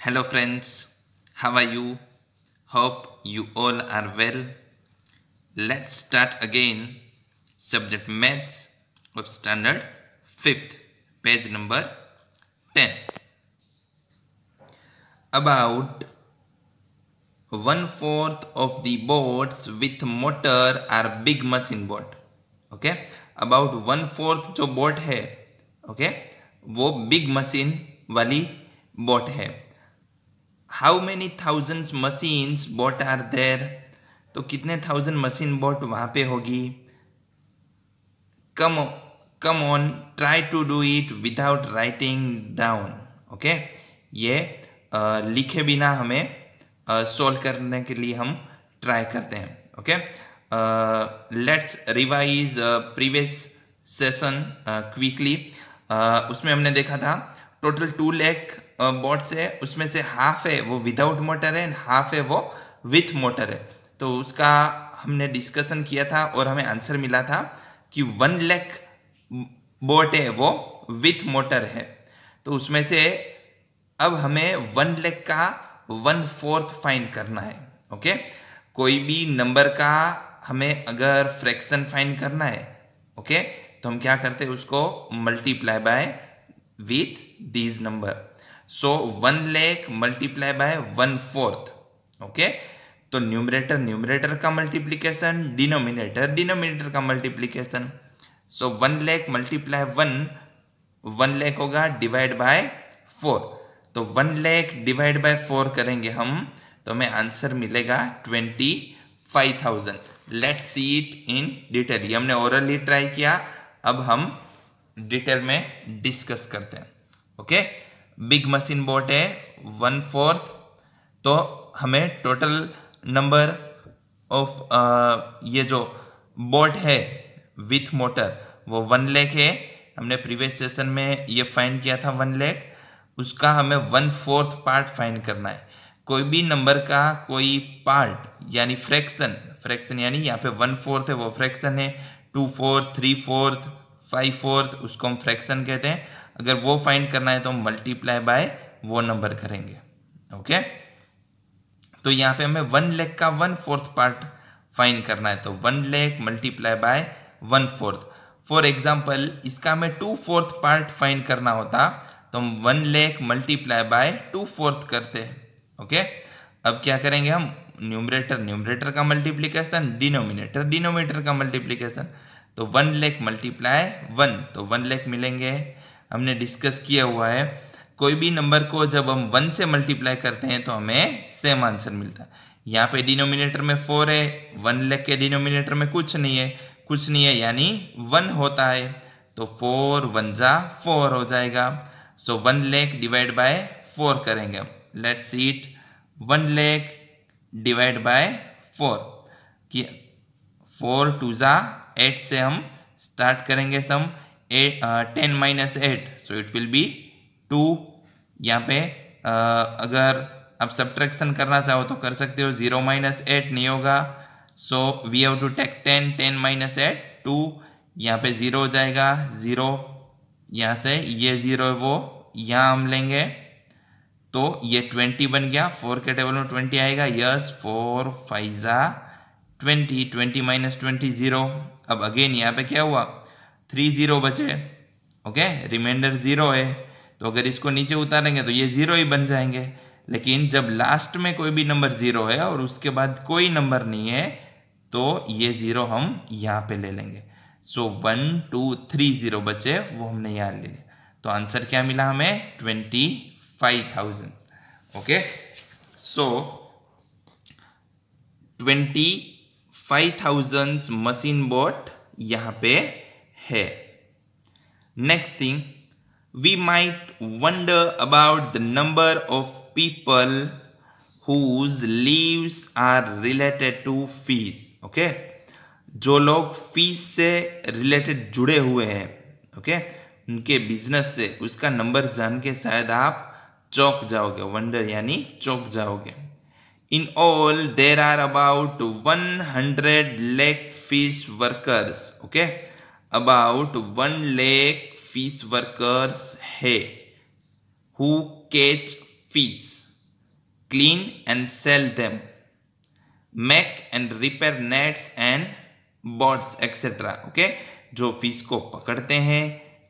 Hello friends, how are you? Hope you all are well. Let's start again subject maths of standard 5th page number 10 about one fourth of the boats with motor are big machine boat okay about one fourth जो boat hai. okay? wo big machine wali boat hai. How many thousands machines bot are there तो कितने thousand machine bot वहाँ पे होगी come come on try to do it without writing down okay ये आ, लिखे बिना हमें सॉल्व करने के लिए हम ट्राई करते हैं okay let's revise previous session quickly उसमें हमने देखा था टोटल टू लैख बोट्स है उसमें से हाफ है वो विदाउट मोटर है एंड हाफ है वो विथ मोटर है तो उसका हमने डिस्कशन किया था और हमें आंसर मिला था कि वन लैख बोट है वो विथ मोटर है तो उसमें से अब हमें वन लैख का वन फोर्थ फाइंड करना है ओके कोई भी नंबर का हमें अगर फ्रैक्शन फाइंड करना है ओके तो हम क्या करते हैं उसको multiply by with these number so one lakh multiply by one fourth okay तो न्यूमरेटर न्यूमरेटर का मल्टीप्लीकेशन डिनोमिनेटर डिनोमिनेटर का multiplication so one lakh multiply one one lakh होगा डिवाइड बाय फोर तो one lakh divide by four करेंगे हम तो हमें आंसर मिलेगा twenty five thousand let see it in detail ये हमने ओरली ट्राई किया अब हम डिटेल में डिस्कस करते हैं okay okay? Big machine boat है वन फोर्थ तो हमें टोटल नंबर ऑफ ये जो बोट है विथ मोटर वो वन लेख है हमने प्रीवियस सेशन में ये फाइन किया था वन लेख उसका हमें वन फोर्थ पार्ट फाइन करना है कोई भी नंबर का कोई पार्ट यानी फ्रैक्शन फ्रैक्शन यानी यहाँ पे वन फोर्थ है वो फ्रैक्शन है two fourth three fourth five fourth उसको हम फ्रैक्शन कहते हैं अगर वो फाइंड करना है तो हम मल्टीप्लाई बाय वो नंबर करेंगे ओके तो यहां पे हमें वन लेख का वन फोर्थ पार्ट फाइंड करना है तो one lakh multiply by one fourth for example इसका हमें टू फोर्थ पार्ट फाइंड करना होता तो हम one lakh multiply by two fourth करते हैं ओके अब क्या करेंगे हम न्यूमरेटर न्यूमरेटर का मल्टीप्लीकेशन डिनोमिनेटर डिनोमिनेटर का मल्टीप्लीकेशन तो वन लेख मल्टीप्लाई वन तो वन लेख मिलेंगे हमने डिस्कस किया हुआ है कोई भी नंबर को जब हम वन से मल्टीप्लाई करते हैं तो हमें सेम आंसर मिलता है यहाँ पे डिनोमिनेटर में फोर है वन लेख के डिनोमिनेटर में कुछ नहीं है कुछ नहीं है यानी वन होता है तो फोर वन जा फोर हो जाएगा so one lakh divide by four करेंगे let see it one lakh divide by four कि फोर टू ज़ा एट से हम स्टार्ट करेंगे sum ten minus eight so it will be two यहाँ पे uh, अगर आप सब्ट्रैक्शन करना चाहो तो कर सकते हो जीरो माइनस एट नहीं होगा so we have to take ten ten minus eight two यहाँ पे ज़ीरो हो जाएगा ज़ीरो यहाँ से ये ज़ीरो है वो यहाँ हम लेंगे तो ये ट्वेंटी बन गया फोर के टेबल में ट्वेंटी आएगा यस फोर फाइजा twenty twenty minus twenty zero अब अगेन यहाँ पे क्या हुआ थ्री ज़ीरो बचे ओके रिमाइंडर ज़ीरो है तो अगर इसको नीचे उतारेंगे तो ये ज़ीरो ही बन जाएंगे लेकिन जब लास्ट में कोई भी नंबर ज़ीरो है और उसके बाद कोई नंबर नहीं है तो ये ज़ीरो हम यहाँ पे ले लेंगे so one two three zero बचे वो हमने यहाँ ले लिया तो आंसर क्या मिला हमें twenty five thousand okay so twenty five thousand machine boat यहाँ पे है next thing we might wonder about the number of people whose lives are related to fish okay जो लोग फीस से रिलेटेड जुड़े हुए हैं ओके okay? उनके बिजनेस से उसका नंबर जान के शायद आप चौक जाओगे वंडर यानी चौक जाओगे in all there are about one hundred lakh fish workers okay okay? About one lakh fish workers है who catch fish clean and sell them make and repair nets and boats etcetera okay जो fish को पकड़ते हैं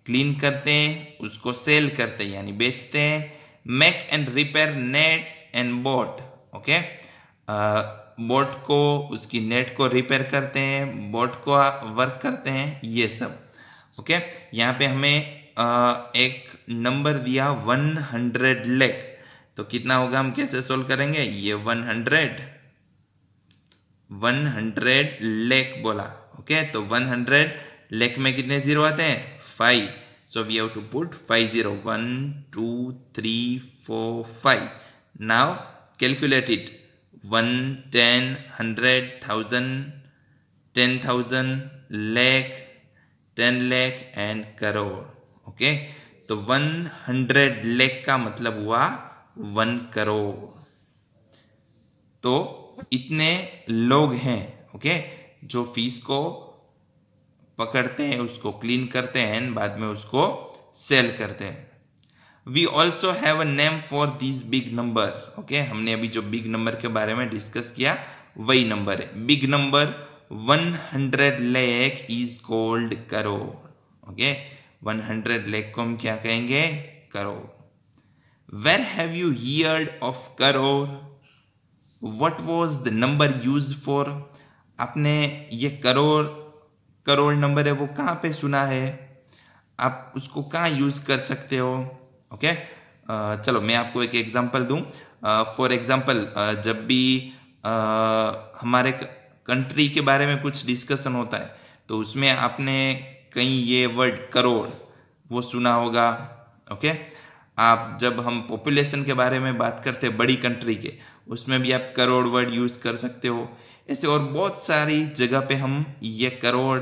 clean करते हैं उसको sell करते हैं यानी बेचते हैं make and repair nets and boat okay boat को उसकी नेट को रिपेयर करते हैं बोट को वर्क करते हैं ये सब ओके यहाँ पे हमें एक नंबर दिया वन हंड्रेड लेख तो कितना होगा हम कैसे सोल्व करेंगे ये वन हंड्रेड वन हंड्रेड लेख बोला ओके तो वन हंड्रेड लेख में कितने जीरो आते हैं five so we have to put five zero one two three four five now calculate it one ten hundred thousand ten thousand lakh ten lakh and crore okay तो one hundred lakh का मतलब हुआ वन करोड़ तो इतने लोग हैं ओके जो फीस को पकड़ते हैं उसको क्लीन करते हैं बाद में उसको सेल करते हैं we also have a name for this big number okay हमने अभी जो बिग नंबर के बारे में डिस्कस किया वही नंबर है big number one hundred lakh is called crore okay one hundred lakh को हम क्या कहेंगे crore where have you heard of crore what was the number use for आपने ये करोड़ करोड़ नंबर है वो कहाँ पे सुना है आप उसको कहाँ यूज़ कर सकते हो ओके uh, चलो मैं आपको एक एग्जांपल दूं फॉर uh, एग्जांपल uh, जब भी आ, हमारे कंट्री के बारे में कुछ डिस्कशन होता है तो उसमें आपने कहीं ये वर्ड करोड़ वो सुना होगा ओके आप जब हम पॉपुलेशन के बारे में बात करते हैं बड़ी कंट्री के उसमें भी आप करोड़ वर्ड यूज़ कर सकते हो ऐसे और बहुत सारी जगह पे हम ये करोड़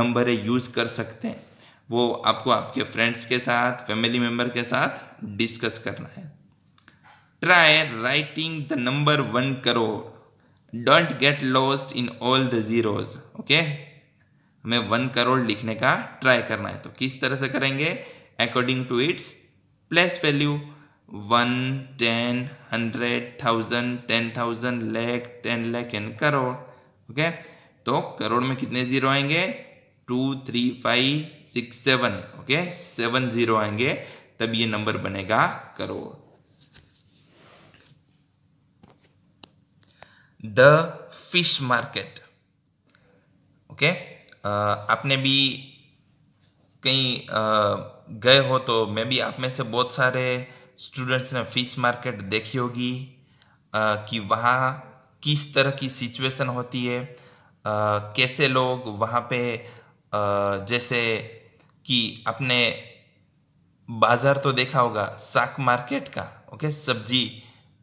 नंबर यूज़ कर सकते हैं वो आपको आपके फ्रेंड्स के साथ फैमिली मेंबर के साथ डिस्कस करना है try writing the number one करो don't get lost in all the zeros okay हमें वन करोड़ लिखने का ट्राई करना है तो किस तरह से करेंगे according to its place value one ten hundred thousand ten thousand lakh ten lakh and crore okay तो करोड़ में कितने ज़ीरो आएंगे two three five six seven okay seven zero आएंगे तब ये नंबर बनेगा crore the fish market okay आपने भी कहीं गए हो तो मैं भी आप में से बहुत सारे स्टूडेंट्स ने फिश मार्केट देखी होगी कि वहाँ किस तरह की सिचुएशन होती है आ, कैसे लोग वहाँ पे जैसे कि अपने बाज़ार तो देखा होगा साक मार्केट का ओके सब्जी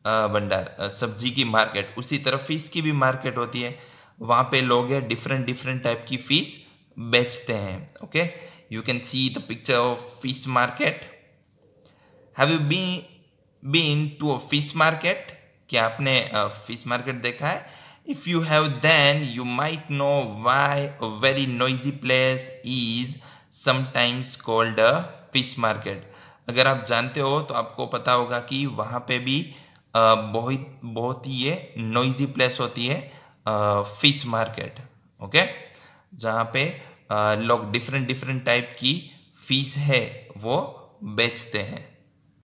भंडार सब्जी की मार्केट उसी तरह फ़िश की भी मार्केट होती है वहाँ पे लोग हैं डिफरेंट डिफरेंट टाइप की फ़िश बेचते हैं okay you can see the picture of fish market have you been been to a fish market क्या आपने फिश मार्केट देखा है If you have then, you might know why a very noisy place is sometimes called a fish market. अगर आप जानते हो तो आपको पता होगा कि वहाँ पे भी बहुत बहुत ही ये noisy place होती है fish market. Okay? जहाँ पे लोग different different type की fish है वो बेचते हैं